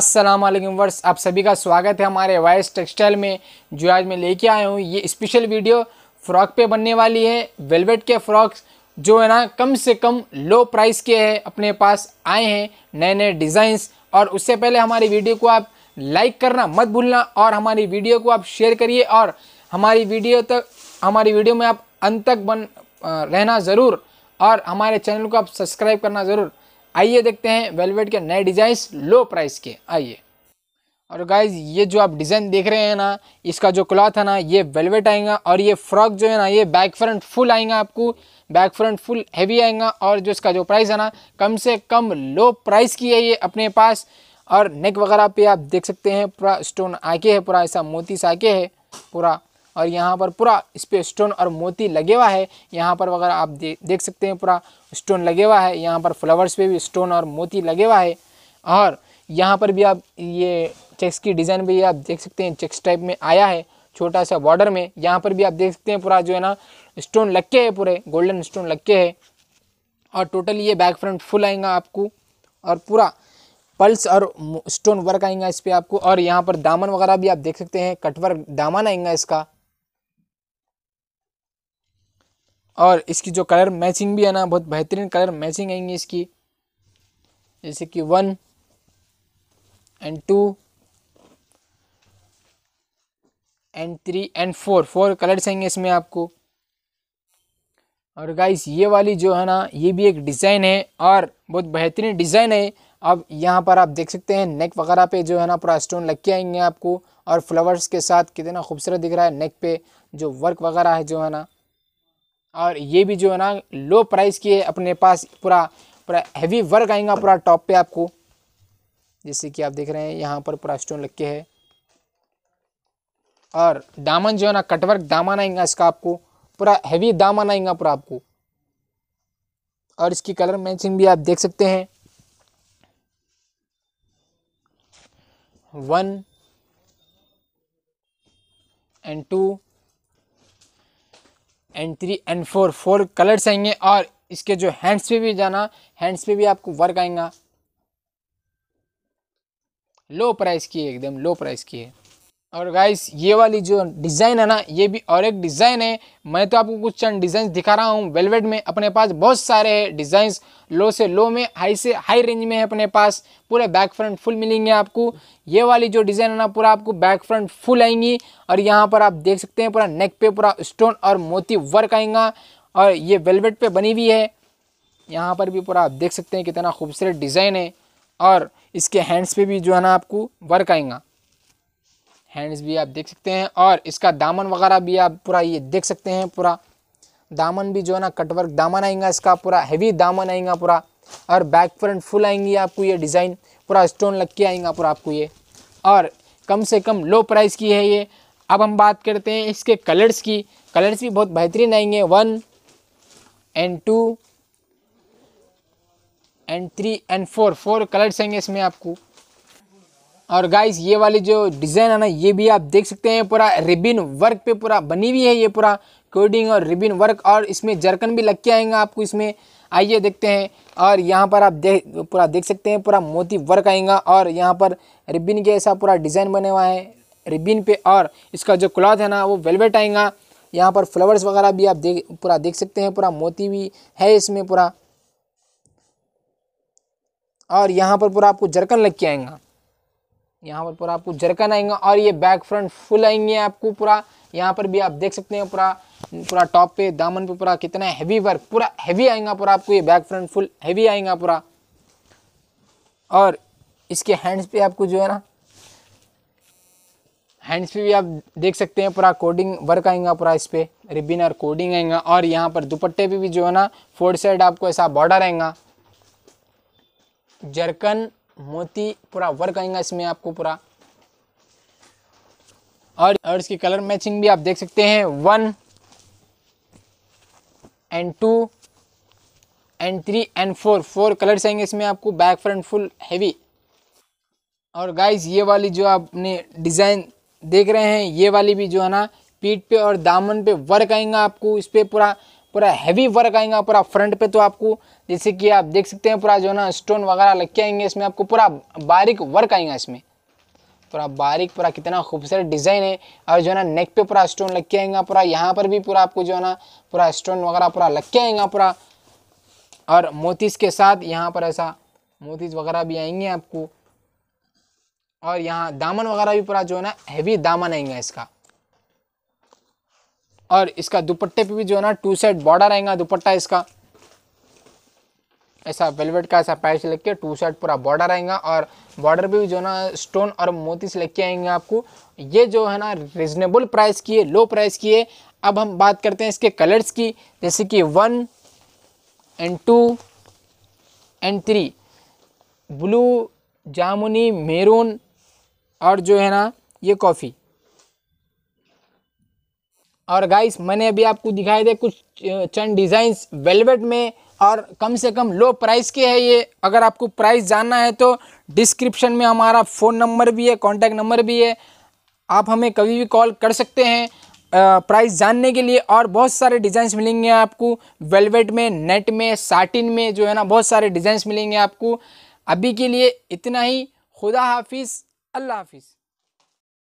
अस्सलाम वालेकुम वर्स आप सभी का स्वागत है हमारे वाइस टेक्सटाइल में जो आज मैं लेके आया हूँ ये स्पेशल वीडियो फ्रॉक पे बनने वाली है वेलवेट के फ्रॉक्स जो है ना कम से कम लो प्राइस के हैं अपने पास आए हैं नए नए डिज़ाइंस और उससे पहले हमारी वीडियो को आप लाइक करना मत भूलना और हमारी वीडियो को आप शेयर करिए और हमारी वीडियो तक हमारी वीडियो में आप अंत तक बन रहना ज़रूर और हमारे चैनल को आप सब्सक्राइब करना ज़रूर आइए देखते हैं वेलवेट के नए डिज़ाइंस लो प्राइस के आइए और गाइज ये जो आप डिज़ाइन देख रहे हैं ना इसका जो क्लॉथ है ना ये वेलवेट आएगा और ये फ्रॉक जो है ना ये बैक फ्रंट फुल आएगा आपको बैक फ्रंट फुल हैवी आएगा और जो इसका जो प्राइस है ना कम से कम लो प्राइस की है ये अपने पास और नेक वगैरह पे आप देख सकते हैं पूरा स्टोन आके है पूरा ऐसा मोती से आके है पूरा और यहाँ पर पूरा इस पर स्टोन और मोती लगे हुआ है यहाँ पर वगैरह आप दे, देख सकते हैं पूरा स्टोन लगे हुआ है यहाँ पर फ्लावर्स पे भी स्टोन और मोती लगे हुआ है और यहाँ पर भी आप ये चेक्स की डिज़ाइन भी आप देख सकते हैं चेक्स टाइप में आया है छोटा सा बॉर्डर में यहाँ पर भी आप देख सकते हैं पूरा जो है ना स्टोन लग के है पूरे गोल्डन स्टोन लग के है और टोटल ये बैक फ्रंट फुल आएगा आपको और पूरा पल्स और स्टोन वर्क आएगा इस पर आपको और यहाँ पर दामन वगैरह भी आप देख सकते हैं कटवर्क दामन आएगा इसका और इसकी जो कलर मैचिंग भी है ना बहुत बेहतरीन कलर मैचिंग आएंगी इसकी जैसे कि one and two and three and four four colours आएंगे इसमें आपको और गाइस ये वाली जो है ना ये भी एक डिज़ाइन है और बहुत बेहतरीन डिज़ाइन है अब यहाँ पर आप देख सकते हैं नेक वगैरह पे जो है ना पूरा स्टोन लग के आएंगे आपको और फ्लावर्स के साथ कितना खूबसूरत दिख रहा है नेक पे जो वर्क वगैरह है जो है ना और ये भी जो है ना लो प्राइस की है अपने पास पूरा पूरा हैवी वर्क आएगा पूरा टॉप पे आपको जैसे कि आप देख रहे हैं यहाँ पर पूरा स्टोन लग के है और दामन जो है ना कटवर्क दामन आएगा इसका आपको पूरा हैवी दामन आएगा पूरा आपको और इसकी कलर मैचिंग भी आप देख सकते हैं one and two and three and four four colours आएंगे और इसके जो हैंड्स पे भी जाना हैंड्स पे भी आपको वर्क आएगा लो प्राइस की है एकदम लो प्राइस की है और गाइस ये वाली जो डिज़ाइन है ना ये भी और एक डिज़ाइन है मैं तो आपको कुछ चंद डिज़ाइन दिखा रहा हूँ वेलवेट में अपने पास बहुत सारे हैं डिज़ाइंस लो से लो में हाई से हाई रेंज में है अपने पास पूरे बैक फ्रंट फुल मिलेंगे आपको ये वाली जो डिज़ाइन है ना पूरा आपको बैक फ्रंट फुल आएंगी और यहाँ पर आप देख सकते हैं पूरा नेक पे पूरा स्टोन और मोती वर्क आएगा और ये वेलवेट पर बनी हुई है यहाँ पर भी पूरा आप देख सकते हैं कितना खूबसूरत डिज़ाइन है और इसके हैंड्स पर भी जो है ना आपको वर्क आएगा हैंड्स भी आप देख सकते हैं और इसका दामन वगैरह भी आप पूरा ये देख सकते हैं पूरा दामन भी जो है ना कटवर्क दामन आएगा इसका पूरा हैवी दामन आएगा पूरा और बैक फ्रंट फुल आएंगी आपको ये डिज़ाइन पूरा स्टोन लग के आएगा पूरा आपको ये और कम से कम लो प्राइस की है ये अब हम बात करते हैं इसके कलर्स की कलर्स भी बहुत बेहतरीन आएंगे one and two and three and four four colours आएंगे इसमें आपको और गाइस ये वाली जो डिज़ाइन है ना ये भी आप देख सकते हैं पूरा रिबिन वर्क पे पूरा बनी हुई है ये पूरा कोडिंग और रिबिन वर्क और इसमें जर्कन भी लग के आएंगे आपको इसमें आइए देखते हैं और यहाँ पर आप देख पूरा देख सकते हैं पूरा मोती वर्क आएगा और यहाँ पर रिबिन के ऐसा पूरा डिज़ाइन बने हुआ है रिबिन पे और इसका जो क्लॉथ है ना वो वेलवेट आएगा यहाँ पर फ्लावर्स वगैरह भी आप देख पूरा देख सकते हैं पूरा मोती भी है इसमें पूरा और यहाँ पर पूरा आपको जरकन लग के आएगा यहाँ पर पूरा आपको जरकन आएंगे और ये बैक फ्रंट फुल आएंगे आपको पूरा यहाँ पर भी आप देख सकते हैं पूरा पूरा टॉप पे दामन पे पूरा कितना हैवी वर्क पूरा हैवी आएगा पूरा आपको ये बैक फ्रंट फुल हैवी आएगा पूरा और इसके हैंड्स पे आपको जो है ना हैंड्स पे भी आप देख सकते हैं पूरा कोडिंग वर्क आएगा पूरा इस पर रिबिन और कोडिंग आएगा और यहाँ पर दुपट्टे पे भी जो है ना फोर साइड आपको ऐसा बॉर्डर आएगा जरकन मोती पूरा वर्क आएगा इसमें आपको पूरा और और इसकी कलर मैचिंग भी आप देख सकते हैं one and two and three and four four colours आएंगे इसमें आपको बैक फ्रंट फुल हैवी और गाइस ये वाली जो आपने डिज़ाइन देख रहे हैं ये वाली भी जो है ना पीठ पे और दामन पे वर्क आएगा आपको इस पर पूरा पूरा हैवी वर्क आएगा पूरा फ्रंट पे तो आपको जैसे कि आप देख सकते हैं पूरा जो है ना स्टोन वगैरह लग के आएंगे इसमें आपको पूरा बारीक वर्क आएगा इसमें पूरा बारीक पूरा कितना खूबसूरत डिज़ाइन है और जो है ना नेक पे पूरा स्टोन लग के आएगा पूरा यहाँ पर भी पूरा आपको जो है ना पूरा स्टोन वगैरह पूरा लग के आएगा पूरा और मोतीस के साथ यहाँ पर ऐसा मोतीस वगैरह भी आएंगे आपको और यहाँ दामन वगैरह भी पूरा जो है ना हैवी दामन आएंगे इसका और इसका दुपट्टे पे भी जो है ना टू साइड बॉर्डर आएगा दुपट्टा इसका ऐसा वेलवेट का ऐसा पैच लग के टू साइड पूरा बॉर्डर आएगा और बॉर्डर भी जो ना स्टोन और मोती से लग के आएंगे आपको ये जो है ना रिजनेबल प्राइस की है लो प्राइस की है अब हम बात करते हैं इसके कलर्स की जैसे कि one and two and three blue जामुनी मेरून और जो है ना ये कॉफ़ी और गाइस मैंने अभी आपको दिखाए थे कुछ चंद डिज़ाइंस वेलवेट में और कम से कम लो प्राइस के है ये अगर आपको प्राइस जानना है तो डिस्क्रिप्शन में हमारा फ़ोन नंबर भी है कॉन्टैक्ट नंबर भी है आप हमें कभी भी कॉल कर सकते हैं प्राइस जानने के लिए और बहुत सारे डिज़ाइंस मिलेंगे आपको वेलवेट में नेट में साटिन में जो है ना बहुत सारे डिज़ाइंस मिलेंगे आपको अभी के लिए इतना ही खुदा हाफिज़ अल्लाह हाफिज़